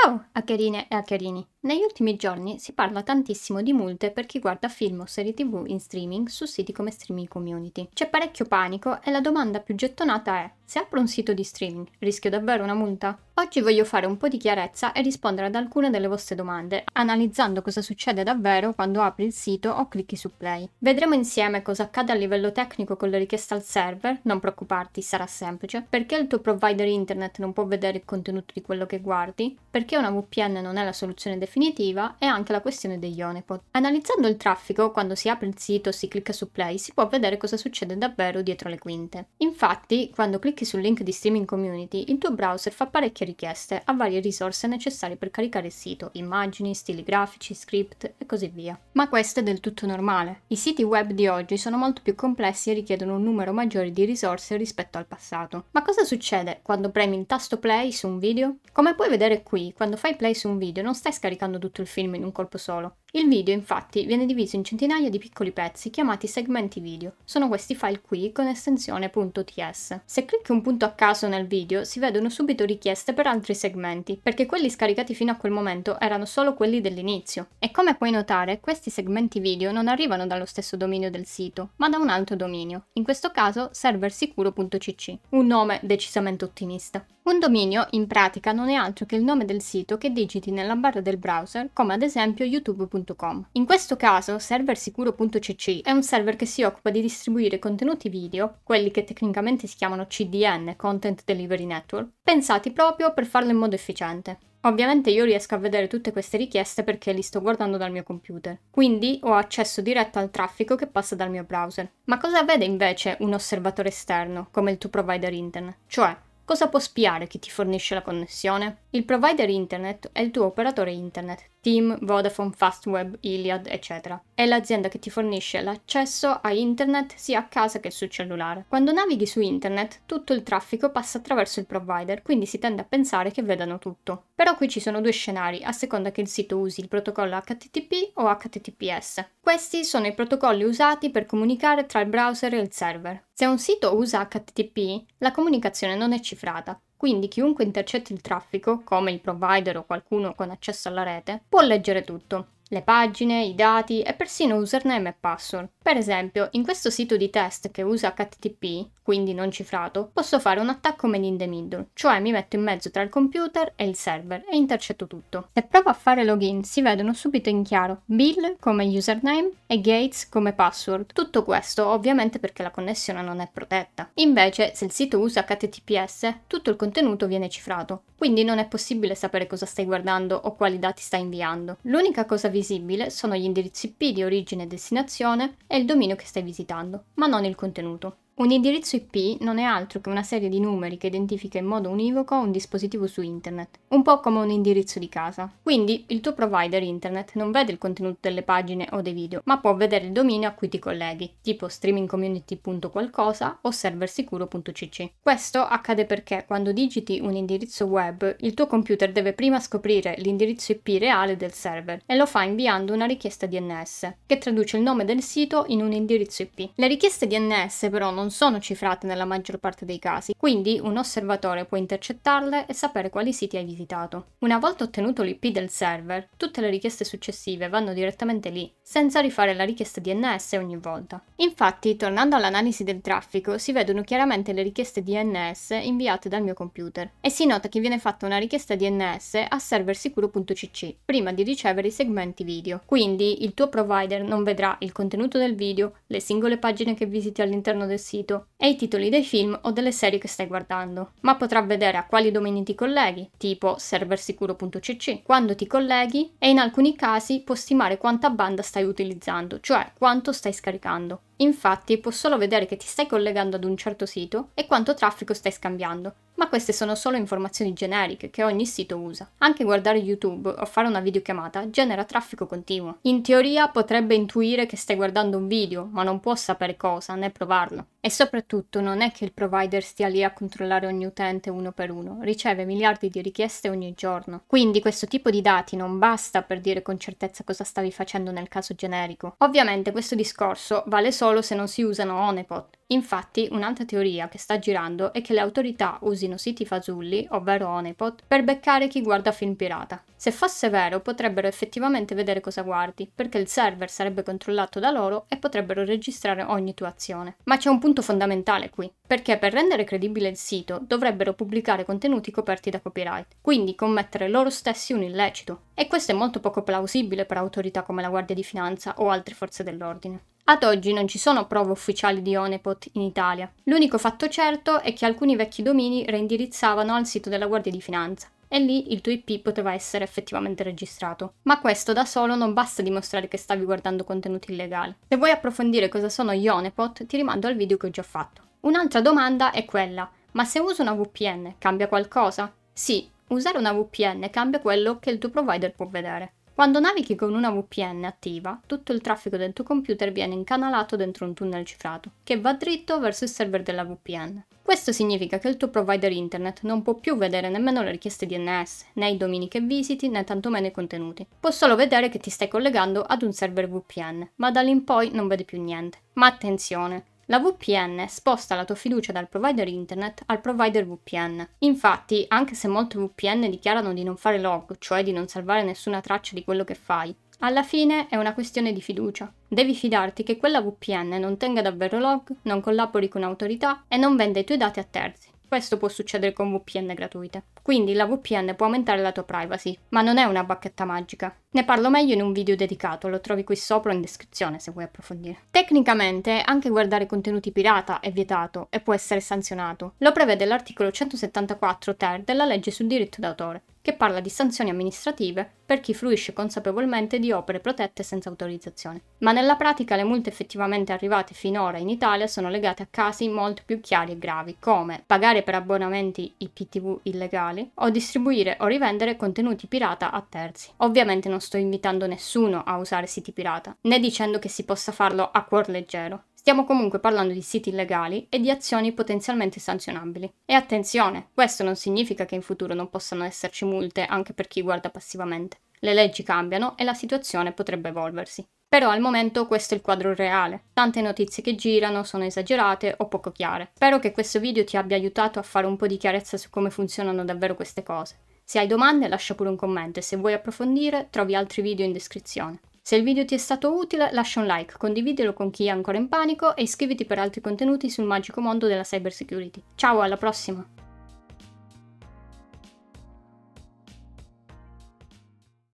Ciao, hackerine e hackerini! Negli ultimi giorni si parla tantissimo di multe per chi guarda film o serie tv in streaming su siti come Streaming Community. C'è parecchio panico e la domanda più gettonata è: se apro un sito di streaming, rischio davvero una multa? Oggi voglio fare un po' di chiarezza e rispondere ad alcune delle vostre domande, analizzando cosa succede davvero quando apri il sito o clicchi su play. Vedremo insieme cosa accade a livello tecnico con la richiesta al server, non preoccuparti, sarà semplice, perché il tuo provider internet non può vedere il contenuto di quello che guardi, perché una VPN non è la soluzione definitiva e anche la questione degli Onepod. Analizzando il traffico, quando si apre il sito o si clicca su play, si può vedere cosa succede davvero dietro le quinte. Infatti, quando clicchi sul link di Streaming Community, il tuo browser fa parecchie richieste a varie risorse necessarie per caricare il sito, immagini, stili grafici, script e così via. Ma questo è del tutto normale. I siti web di oggi sono molto più complessi e richiedono un numero maggiore di risorse rispetto al passato. Ma cosa succede quando premi il tasto play su un video? Come puoi vedere qui, quando fai play su un video non stai scaricando tutto il film in un colpo solo, il video infatti viene diviso in centinaia di piccoli pezzi chiamati segmenti video. Sono questi file qui con estensione .ts. Se clicchi un punto a caso nel video si vedono subito richieste per altri segmenti, perché quelli scaricati fino a quel momento erano solo quelli dell'inizio. E come puoi notare, questi segmenti video non arrivano dallo stesso dominio del sito, ma da un altro dominio, in questo caso serversicuro.cc, un nome decisamente ottimista. Un dominio in pratica non è altro che il nome del sito che digiti nella barra del browser, come ad esempio youtube.com server.com. In questo caso, serversicuro.cc è un server che si occupa di distribuire contenuti video, quelli che tecnicamente si chiamano CDN, Content Delivery Network, pensati proprio per farlo in modo efficiente. Ovviamente io riesco a vedere tutte queste richieste perché li sto guardando dal mio computer, quindi ho accesso diretto al traffico che passa dal mio browser. Ma cosa vede invece un osservatore esterno, come il tuo provider internet? Cioè, cosa può spiare chi ti fornisce la connessione? Il provider internet è il tuo operatore internet, Steam, Vodafone, Fastweb, Iliad, eccetera. È l'azienda che ti fornisce l'accesso a internet sia a casa che sul cellulare. Quando navighi su internet, tutto il traffico passa attraverso il provider, quindi si tende a pensare che vedano tutto. Però qui ci sono due scenari, a seconda che il sito usi il protocollo HTTP o HTTPS. Questi sono i protocolli usati per comunicare tra il browser e il server. Se un sito usa HTTP, la comunicazione non è cifrata, quindi chiunque intercetti il traffico, come il provider o qualcuno con accesso alla rete, può leggere tutto, le pagine, i dati e persino username e password. Per esempio, in questo sito di test che usa HTTP, quindi non cifrato, posso fare un attacco made in the middle, cioè mi metto in mezzo tra il computer e il server e intercetto tutto. Se provo a fare login si vedono subito in chiaro Bill come username e Gates come password. Tutto questo ovviamente perché la connessione non è protetta. Invece, se il sito usa HTTPS, tutto il contenuto viene cifrato, quindi non è possibile sapere cosa stai guardando o quali dati stai inviando. L'unica cosa visibile sono gli indirizzi IP di origine e destinazione e il dominio che stai visitando, ma non il contenuto. Un indirizzo IP non è altro che una serie di numeri che identifica in modo univoco un dispositivo su internet, un po' come un indirizzo di casa. Quindi il tuo provider internet non vede il contenuto delle pagine o dei video, ma può vedere il dominio a cui ti colleghi, tipo streamingcommunity.qualcosa o serversicuro.cc. Questo accade perché quando digiti un indirizzo web, il tuo computer deve prima scoprire l'indirizzo IP reale del server e lo fa inviando una richiesta DNS, che traduce il nome del sito in un indirizzo IP. Le richieste DNS però non non sono cifrate nella maggior parte dei casi, quindi un osservatore può intercettarle e sapere quali siti hai visitato. Una volta ottenuto l'IP del server, tutte le richieste successive vanno direttamente lì, senza rifare la richiesta DNS ogni volta. Infatti, tornando all'analisi del traffico, si vedono chiaramente le richieste DNS inviate dal mio computer e si nota che viene fatta una richiesta DNS a serversicuro.cc prima di ricevere i segmenti video. Quindi il tuo provider non vedrà il contenuto del video, le singole pagine che visiti all'interno del sito sentito e i titoli dei film o delle serie che stai guardando, ma potrà vedere a quali domini ti colleghi, tipo serversicuro.cc, quando ti colleghi e in alcuni casi può stimare quanta banda stai utilizzando, cioè quanto stai scaricando. Infatti può solo vedere che ti stai collegando ad un certo sito e quanto traffico stai scambiando, ma queste sono solo informazioni generiche che ogni sito usa. Anche guardare YouTube o fare una videochiamata genera traffico continuo. In teoria potrebbe intuire che stai guardando un video, ma non può sapere cosa né provarlo. E soprattutto non è che il provider stia lì a controllare ogni utente uno per uno, riceve miliardi di richieste ogni giorno. Quindi questo tipo di dati non basta per dire con certezza cosa stavi facendo nel caso generico. Ovviamente questo discorso vale solo solo se non si usano Onepot. Infatti, un'altra teoria che sta girando è che le autorità usino siti fasulli, ovvero Onepot, per beccare chi guarda film pirata. Se fosse vero, potrebbero effettivamente vedere cosa guardi, perché il server sarebbe controllato da loro e potrebbero registrare ogni tua azione. Ma c'è un punto fondamentale qui, perché per rendere credibile il sito dovrebbero pubblicare contenuti coperti da copyright, quindi commettere loro stessi un illecito. E questo è molto poco plausibile per autorità come la Guardia di Finanza o altre forze dell'ordine. Ad oggi non ci sono prove ufficiali di Onepot in Italia. L'unico fatto certo è che alcuni vecchi domini reindirizzavano al sito della Guardia di Finanza e lì il tuo IP poteva essere effettivamente registrato. Ma questo da solo non basta a dimostrare che stavi guardando contenuti illegali. Se vuoi approfondire cosa sono gli Onepot, ti rimando al video che ho già fatto. Un'altra domanda è quella, ma se uso una VPN cambia qualcosa? Sì, usare una VPN cambia quello che il tuo provider può vedere. Quando navighi con una VPN attiva, tutto il traffico del tuo computer viene incanalato dentro un tunnel cifrato, che va dritto verso il server della VPN. Questo significa che il tuo provider internet non può più vedere nemmeno le richieste DNS, né i domini che visiti, né tantomeno i contenuti. Può solo vedere che ti stai collegando ad un server VPN, ma da lì in poi non vede più niente. Ma attenzione, la VPN sposta la tua fiducia dal provider internet al provider VPN. Infatti, anche se molte VPN dichiarano di non fare log, cioè di non salvare nessuna traccia di quello che fai, alla fine è una questione di fiducia. Devi fidarti che quella VPN non tenga davvero log, non collabori con autorità e non venda i tuoi dati a terzi. Questo può succedere con VPN gratuite. Quindi la VPN può aumentare la tua privacy, ma non è una bacchetta magica. Ne parlo meglio in un video dedicato, lo trovi qui sopra in descrizione se vuoi approfondire. Tecnicamente anche guardare contenuti pirata è vietato e può essere sanzionato. Lo prevede l'articolo 174 ter della legge sul diritto d'autore che parla di sanzioni amministrative per chi fruisce consapevolmente di opere protette senza autorizzazione. Ma nella pratica le multe effettivamente arrivate finora in Italia sono legate a casi molto più chiari e gravi, come pagare per abbonamenti IPTV illegali o distribuire o rivendere contenuti pirata a terzi. Ovviamente non sto invitando nessuno a usare siti pirata, né dicendo che si possa farlo a cuor leggero. Stiamo comunque parlando di siti illegali e di azioni potenzialmente sanzionabili. E attenzione, questo non significa che in futuro non possano esserci multe anche per chi guarda passivamente. Le leggi cambiano e la situazione potrebbe evolversi. Però al momento questo è il quadro reale. Tante notizie che girano sono esagerate o poco chiare. Spero che questo video ti abbia aiutato a fare un po' di chiarezza su come funzionano davvero queste cose. Se hai domande lascia pure un commento e se vuoi approfondire trovi altri video in descrizione. Se il video ti è stato utile lascia un like, condividilo con chi è ancora in panico e iscriviti per altri contenuti sul magico mondo della cybersecurity. Ciao, alla prossima!